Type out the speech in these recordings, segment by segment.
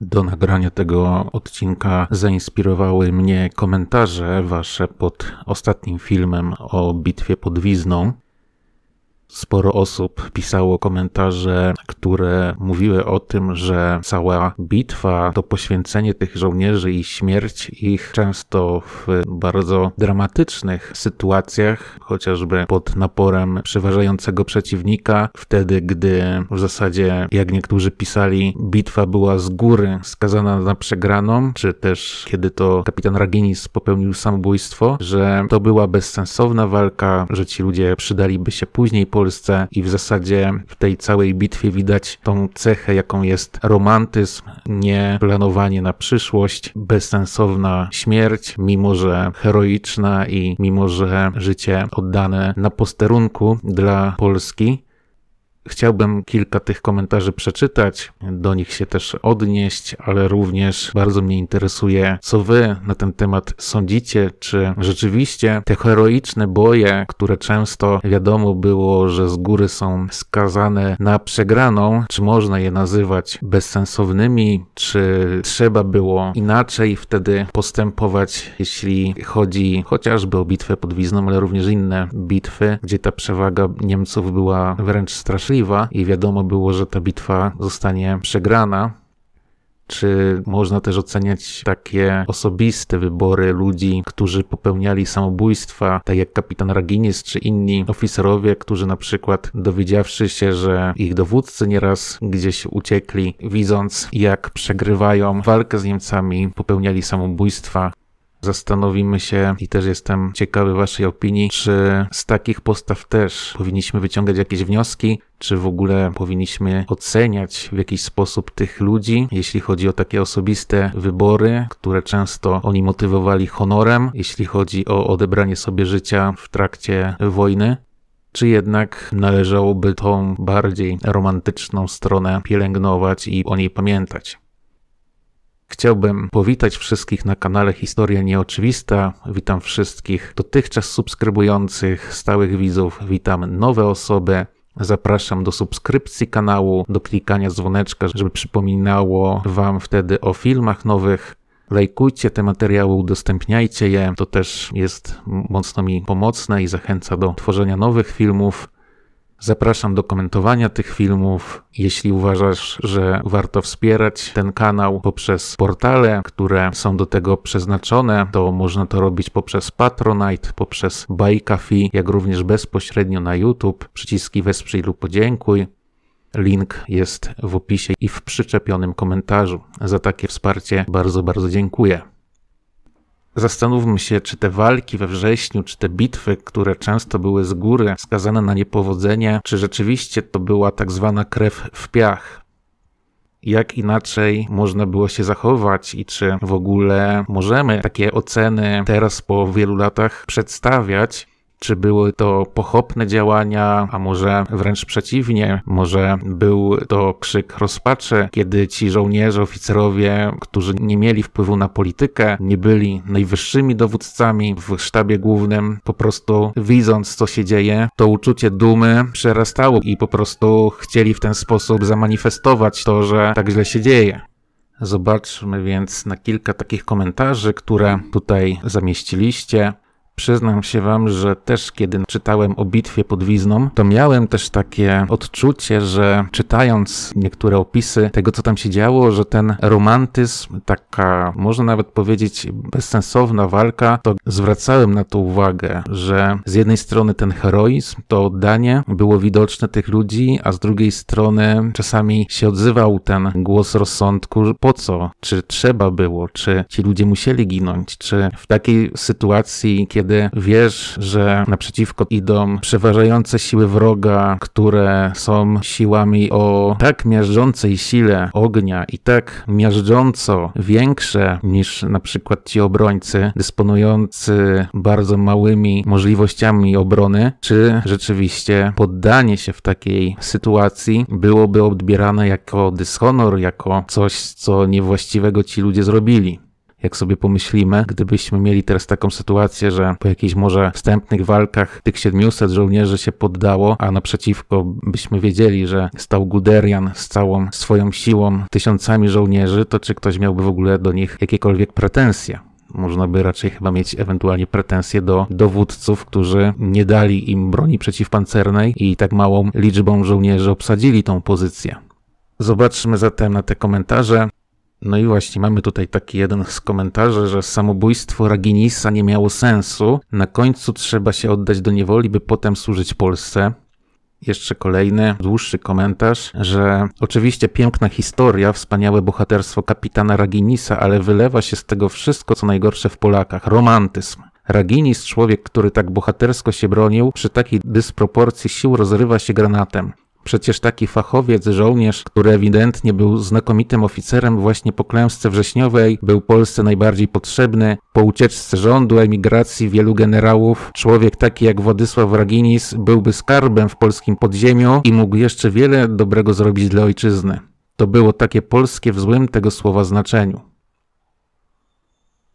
Do nagrania tego odcinka zainspirowały mnie komentarze wasze pod ostatnim filmem o bitwie pod Wizną. Sporo osób pisało komentarze, które mówiły o tym, że cała bitwa, to poświęcenie tych żołnierzy i śmierć ich często w bardzo dramatycznych sytuacjach, chociażby pod naporem przeważającego przeciwnika, wtedy gdy w zasadzie, jak niektórzy pisali, bitwa była z góry skazana na przegraną, czy też kiedy to kapitan Raginis popełnił samobójstwo, że to była bezsensowna walka, że ci ludzie przydaliby się później Polsce i w zasadzie w tej całej bitwie widać tą cechę, jaką jest romantyzm, nieplanowanie na przyszłość, bezsensowna śmierć, mimo że heroiczna i mimo że życie oddane na posterunku dla Polski. Chciałbym kilka tych komentarzy przeczytać, do nich się też odnieść, ale również bardzo mnie interesuje, co wy na ten temat sądzicie, czy rzeczywiście te heroiczne boje, które często wiadomo było, że z góry są skazane na przegraną, czy można je nazywać bezsensownymi, czy trzeba było inaczej wtedy postępować, jeśli chodzi chociażby o bitwę pod Wizną, ale również inne bitwy, gdzie ta przewaga Niemców była wręcz straszliwa i wiadomo było, że ta bitwa zostanie przegrana. Czy można też oceniać takie osobiste wybory ludzi, którzy popełniali samobójstwa, tak jak kapitan Raginis czy inni oficerowie, którzy na przykład dowiedziawszy się, że ich dowódcy nieraz gdzieś uciekli, widząc jak przegrywają walkę z Niemcami, popełniali samobójstwa? Zastanowimy się i też jestem ciekawy Waszej opinii, czy z takich postaw też powinniśmy wyciągać jakieś wnioski, czy w ogóle powinniśmy oceniać w jakiś sposób tych ludzi, jeśli chodzi o takie osobiste wybory, które często oni motywowali honorem, jeśli chodzi o odebranie sobie życia w trakcie wojny czy jednak należałoby tą bardziej romantyczną stronę pielęgnować i o niej pamiętać. Chciałbym powitać wszystkich na kanale Historia Nieoczywista. Witam wszystkich dotychczas subskrybujących, stałych widzów, witam nowe osoby. Zapraszam do subskrypcji kanału, do klikania dzwoneczka, żeby przypominało Wam wtedy o filmach nowych. Lajkujcie te materiały, udostępniajcie je. To też jest mocno mi pomocne i zachęca do tworzenia nowych filmów. Zapraszam do komentowania tych filmów. Jeśli uważasz, że warto wspierać ten kanał poprzez portale, które są do tego przeznaczone, to można to robić poprzez Patronite, poprzez Bajkafi, jak również bezpośrednio na YouTube. Przyciski wesprzyj lub podziękuj. Link jest w opisie i w przyczepionym komentarzu. Za takie wsparcie bardzo, bardzo dziękuję. Zastanówmy się, czy te walki we wrześniu, czy te bitwy, które często były z góry skazane na niepowodzenie, czy rzeczywiście to była tak zwana krew w piach, jak inaczej można było się zachować i czy w ogóle możemy takie oceny teraz po wielu latach przedstawiać. Czy były to pochopne działania, a może wręcz przeciwnie, może był to krzyk rozpaczy, kiedy ci żołnierze, oficerowie, którzy nie mieli wpływu na politykę, nie byli najwyższymi dowódcami w sztabie głównym, po prostu widząc co się dzieje, to uczucie dumy przerastało i po prostu chcieli w ten sposób zamanifestować to, że tak źle się dzieje. Zobaczmy więc na kilka takich komentarzy, które tutaj zamieściliście. Przyznam się wam, że też kiedy czytałem o bitwie pod Wizną, to miałem też takie odczucie, że czytając niektóre opisy tego, co tam się działo, że ten romantyzm, taka można nawet powiedzieć bezsensowna walka, to zwracałem na to uwagę, że z jednej strony ten heroizm, to oddanie było widoczne tych ludzi, a z drugiej strony czasami się odzywał ten głos rozsądku, po co, czy trzeba było, czy ci ludzie musieli ginąć, czy w takiej sytuacji, kiedy kiedy wiesz, że naprzeciwko idą przeważające siły wroga, które są siłami o tak miażdżącej sile ognia i tak miażdżąco większe niż na przykład ci obrońcy, dysponujący bardzo małymi możliwościami obrony, czy rzeczywiście poddanie się w takiej sytuacji byłoby odbierane jako dyshonor, jako coś, co niewłaściwego ci ludzie zrobili jak sobie pomyślimy, gdybyśmy mieli teraz taką sytuację, że po jakichś może wstępnych walkach tych 700 żołnierzy się poddało, a naprzeciwko byśmy wiedzieli, że stał Guderian z całą swoją siłą, tysiącami żołnierzy, to czy ktoś miałby w ogóle do nich jakiekolwiek pretensje? Można by raczej chyba mieć ewentualnie pretensje do dowódców, którzy nie dali im broni przeciwpancernej i tak małą liczbą żołnierzy obsadzili tą pozycję. Zobaczmy zatem na te komentarze. No i właśnie mamy tutaj taki jeden z komentarzy, że samobójstwo Raginisa nie miało sensu. Na końcu trzeba się oddać do niewoli, by potem służyć Polsce. Jeszcze kolejny, dłuższy komentarz, że oczywiście piękna historia, wspaniałe bohaterstwo kapitana Raginisa, ale wylewa się z tego wszystko, co najgorsze w Polakach romantyzm. Raginis, człowiek, który tak bohatersko się bronił, przy takiej dysproporcji sił rozrywa się granatem. Przecież taki fachowiec, żołnierz, który ewidentnie był znakomitym oficerem właśnie po klęsce wrześniowej, był Polsce najbardziej potrzebny. Po ucieczce rządu, emigracji wielu generałów, człowiek taki jak Władysław Raginis byłby skarbem w polskim podziemiu i mógł jeszcze wiele dobrego zrobić dla ojczyzny. To było takie polskie w złym tego słowa znaczeniu.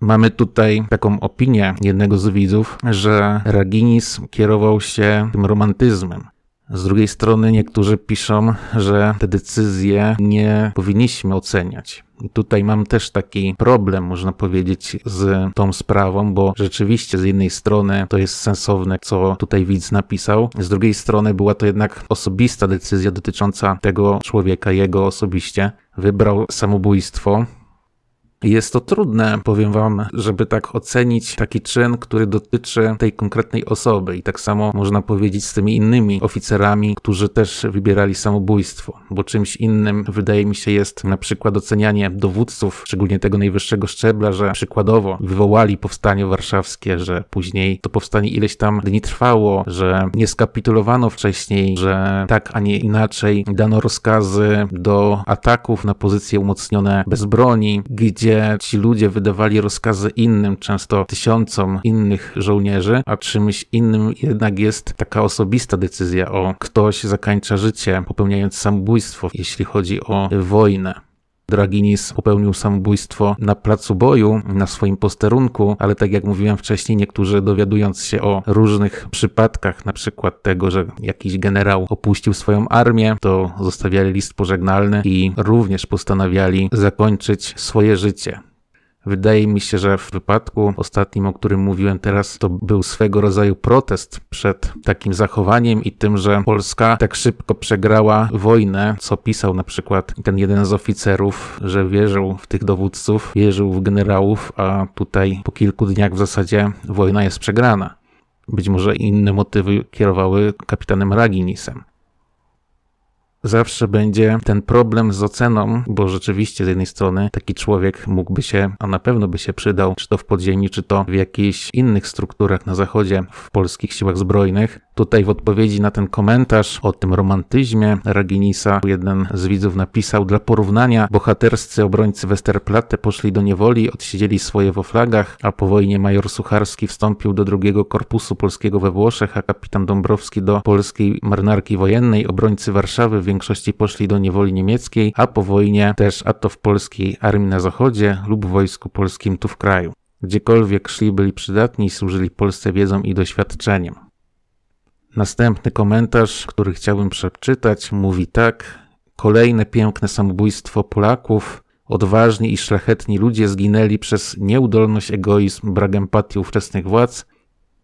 Mamy tutaj taką opinię jednego z widzów, że Raginis kierował się tym romantyzmem. Z drugiej strony niektórzy piszą, że te decyzje nie powinniśmy oceniać. I tutaj mam też taki problem, można powiedzieć, z tą sprawą, bo rzeczywiście z jednej strony to jest sensowne, co tutaj widz napisał, z drugiej strony była to jednak osobista decyzja dotycząca tego człowieka, jego osobiście. Wybrał samobójstwo, jest to trudne, powiem wam, żeby tak ocenić taki czyn, który dotyczy tej konkretnej osoby. I tak samo można powiedzieć z tymi innymi oficerami, którzy też wybierali samobójstwo, bo czymś innym wydaje mi się jest na przykład ocenianie dowódców, szczególnie tego najwyższego szczebla, że przykładowo wywołali powstanie warszawskie, że później to powstanie ileś tam dni trwało, że nie skapitulowano wcześniej, że tak, a nie inaczej dano rozkazy do ataków na pozycje umocnione bez broni, gdzie gdzie ci ludzie wydawali rozkazy innym, często tysiącom innych żołnierzy, a czymś innym jednak jest taka osobista decyzja o ktoś zakańcza życie popełniając samobójstwo, jeśli chodzi o wojnę. Draginis popełnił samobójstwo na placu boju, na swoim posterunku, ale tak jak mówiłem wcześniej, niektórzy dowiadując się o różnych przypadkach, na przykład tego, że jakiś generał opuścił swoją armię, to zostawiali list pożegnalny i również postanawiali zakończyć swoje życie Wydaje mi się, że w wypadku ostatnim, o którym mówiłem teraz, to był swego rodzaju protest przed takim zachowaniem i tym, że Polska tak szybko przegrała wojnę, co pisał na przykład ten jeden z oficerów, że wierzył w tych dowódców, wierzył w generałów, a tutaj po kilku dniach w zasadzie wojna jest przegrana. Być może inne motywy kierowały kapitanem Raginisem zawsze będzie ten problem z oceną, bo rzeczywiście z jednej strony taki człowiek mógłby się, a na pewno by się przydał, czy to w podziemiu, czy to w jakichś innych strukturach na zachodzie, w polskich siłach zbrojnych. Tutaj w odpowiedzi na ten komentarz o tym romantyzmie Raginisa jeden z widzów napisał dla porównania bohaterscy obrońcy Westerplatte poszli do niewoli, odsiedzieli swoje wo flagach, a po wojnie major Sucharski wstąpił do drugiego korpusu polskiego we Włoszech, a kapitan Dąbrowski do polskiej marynarki wojennej, obrońcy Warszawy większości poszli do niewoli niemieckiej, a po wojnie też a to w polskiej armii na zachodzie lub wojsku polskim tu w kraju. Gdziekolwiek szli byli przydatni i służyli Polsce wiedzą i doświadczeniem. Następny komentarz, który chciałbym przeczytać, mówi tak: Kolejne piękne samobójstwo Polaków. Odważni i szlachetni ludzie zginęli przez nieudolność, egoizm, brak empatii ówczesnych władz.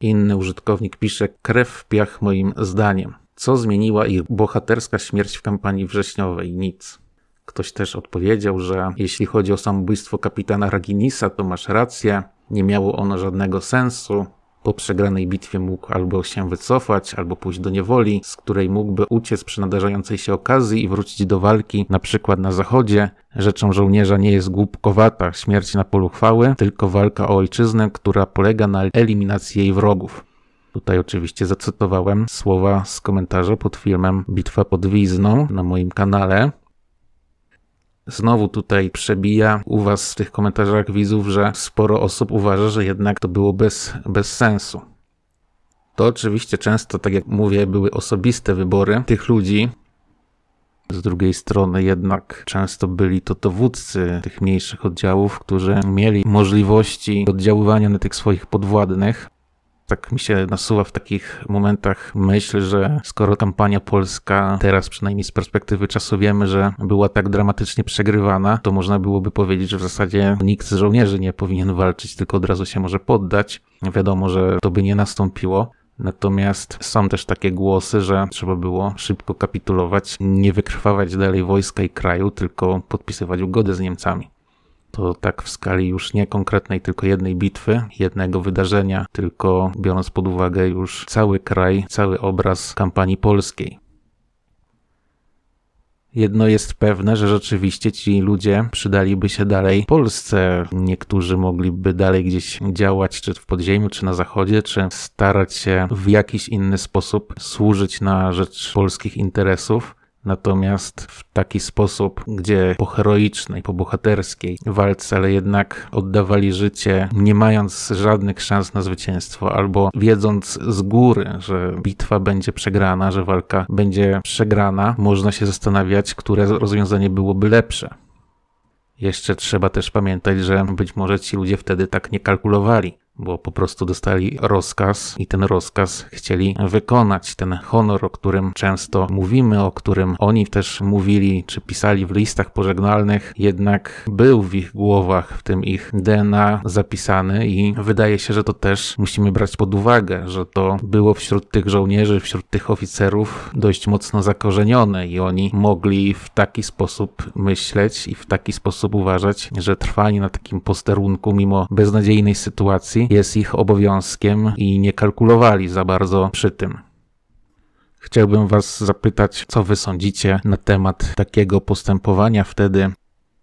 Inny użytkownik pisze krew w piach moim zdaniem. Co zmieniła ich bohaterska śmierć w kampanii wrześniowej? Nic. Ktoś też odpowiedział, że jeśli chodzi o samobójstwo kapitana Raginisa, to masz rację, nie miało ono żadnego sensu. Po przegranej bitwie mógł albo się wycofać, albo pójść do niewoli, z której mógłby uciec przy nadarzającej się okazji i wrócić do walki, na przykład na zachodzie. Rzeczą żołnierza nie jest głupkowata śmierć na polu chwały, tylko walka o ojczyznę, która polega na eliminacji jej wrogów. Tutaj oczywiście zacytowałem słowa z komentarza pod filmem Bitwa pod Wizną na moim kanale. Znowu tutaj przebija u Was w tych komentarzach widzów, że sporo osób uważa, że jednak to było bez, bez sensu. To oczywiście często, tak jak mówię, były osobiste wybory tych ludzi. Z drugiej strony jednak często byli to dowódcy tych mniejszych oddziałów, którzy mieli możliwości oddziaływania na tych swoich podwładnych tak mi się nasuwa w takich momentach myśl, że skoro kampania polska teraz, przynajmniej z perspektywy czasu, wiemy, że była tak dramatycznie przegrywana, to można byłoby powiedzieć, że w zasadzie nikt z żołnierzy nie powinien walczyć, tylko od razu się może poddać. Wiadomo, że to by nie nastąpiło. Natomiast są też takie głosy, że trzeba było szybko kapitulować, nie wykrwawać dalej wojska i kraju, tylko podpisywać ugody z Niemcami to tak w skali już nie konkretnej tylko jednej bitwy, jednego wydarzenia, tylko biorąc pod uwagę już cały kraj, cały obraz kampanii polskiej. Jedno jest pewne, że rzeczywiście ci ludzie przydaliby się dalej Polsce. Niektórzy mogliby dalej gdzieś działać, czy w podziemiu, czy na zachodzie, czy starać się w jakiś inny sposób służyć na rzecz polskich interesów. Natomiast w taki sposób, gdzie po heroicznej, po bohaterskiej walce, ale jednak oddawali życie, nie mając żadnych szans na zwycięstwo, albo wiedząc z góry, że bitwa będzie przegrana, że walka będzie przegrana, można się zastanawiać, które rozwiązanie byłoby lepsze. Jeszcze trzeba też pamiętać, że być może ci ludzie wtedy tak nie kalkulowali bo po prostu dostali rozkaz i ten rozkaz chcieli wykonać. Ten honor, o którym często mówimy, o którym oni też mówili czy pisali w listach pożegnalnych, jednak był w ich głowach, w tym ich DNA zapisany i wydaje się, że to też musimy brać pod uwagę, że to było wśród tych żołnierzy, wśród tych oficerów dość mocno zakorzenione i oni mogli w taki sposób myśleć i w taki sposób uważać, że trwanie na takim posterunku mimo beznadziejnej sytuacji jest ich obowiązkiem i nie kalkulowali za bardzo przy tym. Chciałbym Was zapytać, co Wy sądzicie na temat takiego postępowania wtedy,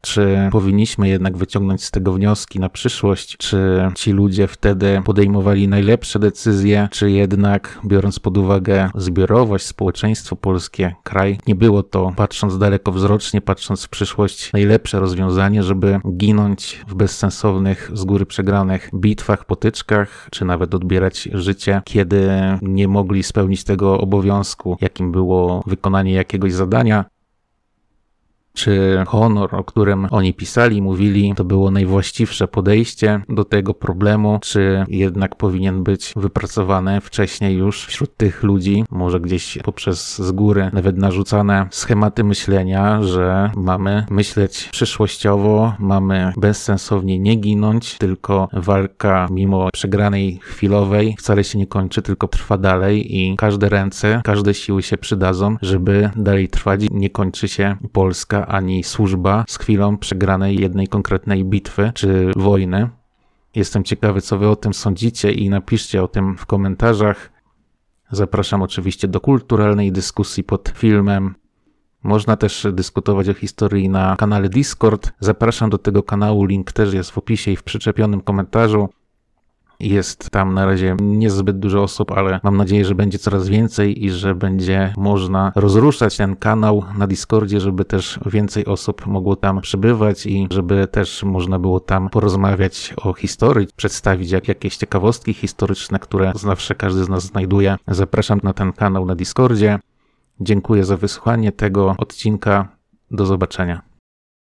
czy powinniśmy jednak wyciągnąć z tego wnioski na przyszłość? Czy ci ludzie wtedy podejmowali najlepsze decyzje, czy jednak, biorąc pod uwagę zbiorowość, społeczeństwo polskie, kraj, nie było to, patrząc dalekowzrocznie, patrząc w przyszłość, najlepsze rozwiązanie, żeby ginąć w bezsensownych, z góry przegranych bitwach, potyczkach, czy nawet odbierać życie, kiedy nie mogli spełnić tego obowiązku, jakim było wykonanie jakiegoś zadania? czy honor, o którym oni pisali, mówili, to było najwłaściwsze podejście do tego problemu, czy jednak powinien być wypracowany wcześniej już wśród tych ludzi, może gdzieś poprzez z góry nawet narzucane schematy myślenia, że mamy myśleć przyszłościowo, mamy bezsensownie nie ginąć, tylko walka mimo przegranej chwilowej wcale się nie kończy, tylko trwa dalej i każde ręce, każde siły się przydadzą, żeby dalej trwać. Nie kończy się Polska, ani służba z chwilą przegranej jednej konkretnej bitwy czy wojny. Jestem ciekawy, co wy o tym sądzicie i napiszcie o tym w komentarzach. Zapraszam oczywiście do kulturalnej dyskusji pod filmem. Można też dyskutować o historii na kanale Discord. Zapraszam do tego kanału, link też jest w opisie i w przyczepionym komentarzu. Jest tam na razie niezbyt dużo osób, ale mam nadzieję, że będzie coraz więcej i że będzie można rozruszać ten kanał na Discordzie, żeby też więcej osób mogło tam przybywać i żeby też można było tam porozmawiać o historii, przedstawić jak, jakieś ciekawostki historyczne, które zawsze każdy z nas znajduje. Zapraszam na ten kanał na Discordzie. Dziękuję za wysłuchanie tego odcinka. Do zobaczenia.